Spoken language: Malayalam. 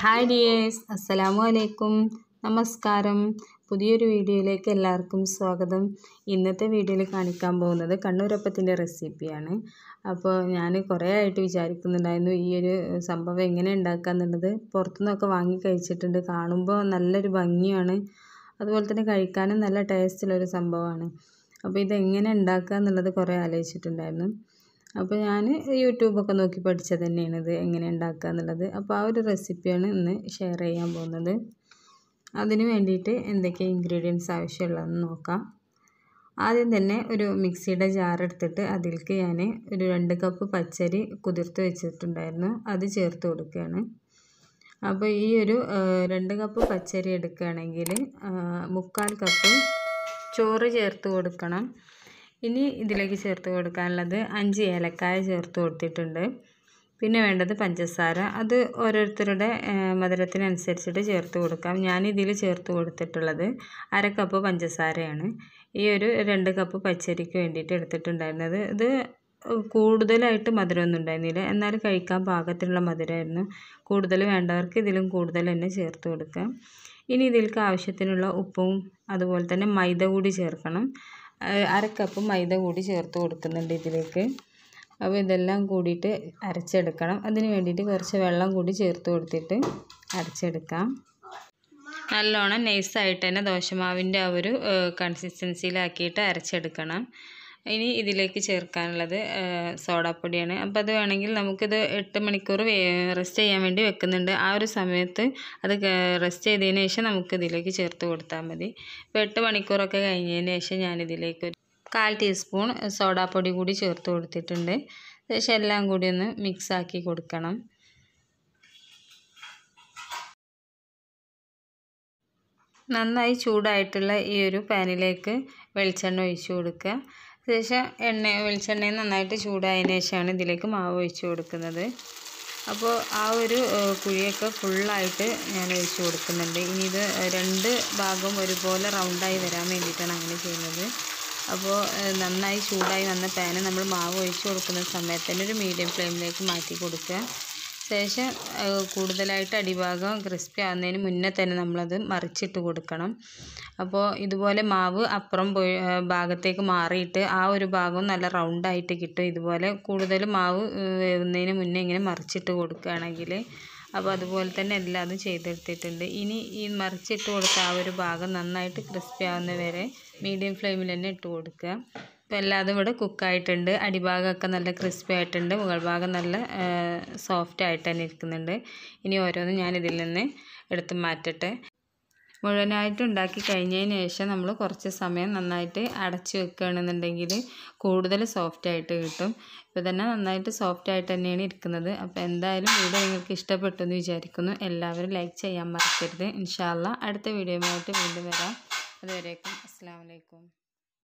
ഹായ് ഡിയേഴ്സ് അസ്സലാമു അലൈക്കും നമസ്കാരം പുതിയൊരു വീഡിയോയിലേക്ക് എല്ലാവർക്കും സ്വാഗതം ഇന്നത്തെ വീഡിയോയിൽ കാണിക്കാൻ പോകുന്നത് കണ്ണൂരപ്പത്തിൻ്റെ റെസിപ്പിയാണ് അപ്പോൾ ഞാൻ കുറേ ആയിട്ട് വിചാരിക്കുന്നുണ്ടായിരുന്നു ഈ ഒരു സംഭവം എങ്ങനെ ഉണ്ടാക്കാന്നുള്ളത് പുറത്തുനിന്നൊക്കെ വാങ്ങി കഴിച്ചിട്ടുണ്ട് കാണുമ്പോൾ നല്ലൊരു ഭംഗിയാണ് അതുപോലെ തന്നെ കഴിക്കാനും നല്ല ടേസ്റ്റുള്ളൊരു സംഭവമാണ് അപ്പോൾ ഇതെങ്ങനെ ഉണ്ടാക്കുക എന്നുള്ളത് കുറേ ആലോചിച്ചിട്ടുണ്ടായിരുന്നു അപ്പോൾ ഞാൻ യൂട്യൂബൊക്കെ നോക്കി പഠിച്ചത് തന്നെയാണിത് എങ്ങനെ ഉണ്ടാക്കുക എന്നുള്ളത് അപ്പോൾ ആ ഒരു റെസിപ്പിയാണ് ഇന്ന് ഷെയർ ചെയ്യാൻ പോകുന്നത് അതിന് വേണ്ടിയിട്ട് എന്തൊക്കെ ഇൻഗ്രീഡിയൻസ് ആവശ്യമുള്ളതെന്ന് നോക്കാം ആദ്യം തന്നെ ഒരു മിക്സിയുടെ ജാർ എടുത്തിട്ട് അതിലേക്ക് ഞാൻ ഒരു രണ്ട് കപ്പ് പച്ചരി കുതിർത്ത് വെച്ചിട്ടുണ്ടായിരുന്നു അത് ചേർത്ത് കൊടുക്കുകയാണ് അപ്പോൾ ഈ ഒരു രണ്ട് കപ്പ് പച്ചരി എടുക്കുകയാണെങ്കിൽ മുക്കാൽ കപ്പ് ചോറ് ചേർത്ത് കൊടുക്കണം ഇനി ഇതിലേക്ക് ചേർത്ത് കൊടുക്കാനുള്ളത് അഞ്ച് ഏലക്കായ ചേർത്ത് കൊടുത്തിട്ടുണ്ട് പിന്നെ വേണ്ടത് പഞ്ചസാര അത് ഓരോരുത്തരുടെ മധുരത്തിനനുസരിച്ചിട്ട് ചേർത്ത് കൊടുക്കാം ഞാൻ ഇതിൽ ചേർത്ത് കൊടുത്തിട്ടുള്ളത് അര കപ്പ് പഞ്ചസാരയാണ് ഈ ഒരു രണ്ട് കപ്പ് പച്ചരിക്ക് വേണ്ടിയിട്ട് എടുത്തിട്ടുണ്ടായിരുന്നത് ഇത് കൂടുതലായിട്ട് മധുരമൊന്നും ഉണ്ടായിരുന്നില്ല എന്നാൽ കഴിക്കാൻ പാകത്തിനുള്ള മധുരമായിരുന്നു കൂടുതൽ വേണ്ടവർക്ക് ഇതിലും കൂടുതൽ തന്നെ ചേർത്ത് കൊടുക്കാം ഇനി ഇതിൽക്ക് ആവശ്യത്തിനുള്ള ഉപ്പും അതുപോലെ തന്നെ മൈദ കൂടി ചേർക്കണം കപ്പ് മൈദ കൂടി ചേർത്ത് കൊടുക്കുന്നുണ്ട് ഇതിലേക്ക് അപ്പോൾ ഇതെല്ലാം കൂടിയിട്ട് അരച്ചെടുക്കണം അതിന് വേണ്ടിയിട്ട് കുറച്ച് വെള്ളം കൂടി ചേർത്ത് കൊടുത്തിട്ട് അരച്ചെടുക്കാം നല്ലോണം നൈസായിട്ട് തന്നെ ദോശമാവിൻ്റെ ആ ഒരു കൺസിസ്റ്റൻസിയിലാക്കിയിട്ട് അരച്ചെടുക്കണം ഇനി ഇതിലേക്ക് ചേർക്കാനുള്ളത് സോഡാപ്പൊടിയാണ് അപ്പോൾ അത് വേണമെങ്കിൽ നമുക്കിത് എട്ട് മണിക്കൂർ റെസ്റ്റ് ചെയ്യാൻ വേണ്ടി വെക്കുന്നുണ്ട് ആ ഒരു സമയത്ത് അത് റെസ്റ്റ് ചെയ്തതിന് ശേഷം നമുക്ക് ഇതിലേക്ക് ചേർത്ത് കൊടുത്താൽ മതി ഇപ്പോൾ എട്ട് മണിക്കൂറൊക്കെ കഴിഞ്ഞതിന് ശേഷം ഞാനിതിലേക്ക് ഒരു കാൽ ടീസ്പൂൺ സോഡാപ്പൊടി കൂടി ചേർത്ത് കൊടുത്തിട്ടുണ്ട് ശേഷം എല്ലാം കൂടി ഒന്ന് മിക്സ് ആക്കി കൊടുക്കണം നന്നായി ചൂടായിട്ടുള്ള ഈ ഒരു പാനിലേക്ക് വെളിച്ചെണ്ണ ഒഴിച്ചു കൊടുക്കുക ശേഷം എണ്ണ വെളിച്ചെണ്ണയും നന്നായിട്ട് ചൂടായതിനു ശേഷമാണ് ഇതിലേക്ക് മാവ് ഒഴിച്ചു കൊടുക്കുന്നത് അപ്പോൾ ആ ഒരു കുഴിയൊക്കെ ഫുള്ളായിട്ട് ഞാൻ ഒഴിച്ചു കൊടുക്കുന്നുണ്ട് ഇനി ഇത് രണ്ട് ഭാഗം ഒരുപോലെ റൗണ്ടായി വരാൻ വേണ്ടിയിട്ടാണ് അങ്ങനെ ചെയ്യുന്നത് അപ്പോൾ നന്നായി ചൂടായി വന്ന പാന് നമ്മൾ മാവ് ഒഴിച്ചു കൊടുക്കുന്ന സമയത്ത് തന്നെ ഒരു മീഡിയം ഫ്ലെയിമിലേക്ക് മാറ്റി കൊടുക്കുക ശേഷം കൂടുതലായിട്ട് അടിഭാഗം ക്രിസ്പി ആകുന്നതിന് മുന്നേ തന്നെ നമ്മളത് മറിച്ചിട്ട് കൊടുക്കണം അപ്പോൾ ഇതുപോലെ മാവ് അപ്പുറം ഭാഗത്തേക്ക് മാറിയിട്ട് ആ ഒരു ഭാഗം നല്ല റൗണ്ടായിട്ട് കിട്ടും ഇതുപോലെ കൂടുതൽ മാവ് വേവുന്നതിന് മുന്നേ ഇങ്ങനെ മറിച്ചിട്ട് കൊടുക്കുകയാണെങ്കിൽ അപ്പോൾ അതുപോലെ തന്നെ എല്ലാം അതും ചെയ്തെടുത്തിട്ടുണ്ട് ഇനി ഈ മറിച്ചിട്ട് കൊടുത്ത ആ ഒരു ഭാഗം നന്നായിട്ട് ക്രിസ്പി ആകുന്ന വരെ മീഡിയം ഫ്ലെയിമിൽ തന്നെ ഇട്ട് കൊടുക്കുക അപ്പോൾ എല്ലാതും ഇവിടെ കുക്കായിട്ടുണ്ട് അടിഭാഗമൊക്കെ നല്ല ക്രിസ്പി ആയിട്ടുണ്ട് മുകൾ ഭാഗം നല്ല സോഫ്റ്റ് ആയിട്ട് തന്നെ ഇരിക്കുന്നുണ്ട് ഇനി ഓരോന്നും ഇതിൽ നിന്ന് എടുത്ത് മാറ്റട്ടെ മുഴുവനായിട്ട് ഉണ്ടാക്കി കഴിഞ്ഞതിന് ശേഷം നമ്മൾ കുറച്ച് സമയം നന്നായിട്ട് അടച്ചു വെക്കുകയാണെന്നുണ്ടെങ്കിൽ കൂടുതൽ സോഫ്റ്റ് ആയിട്ട് കിട്ടും ഇപ്പോൾ തന്നെ നന്നായിട്ട് സോഫ്റ്റ് ആയിട്ട് തന്നെയാണ് ഇരിക്കുന്നത് അപ്പോൾ എന്തായാലും വീഡിയോ നിങ്ങൾക്ക് ഇഷ്ടപ്പെട്ടു എന്ന് വിചാരിക്കുന്നു എല്ലാവരും ലൈക്ക് ചെയ്യാൻ മറക്കരുത് ഇൻഷാല്ല അടുത്ത വീഡിയോ ആയിട്ട് വീണ്ടും വരാം അതുവരേക്കും അസ്സാം വലൈക്കും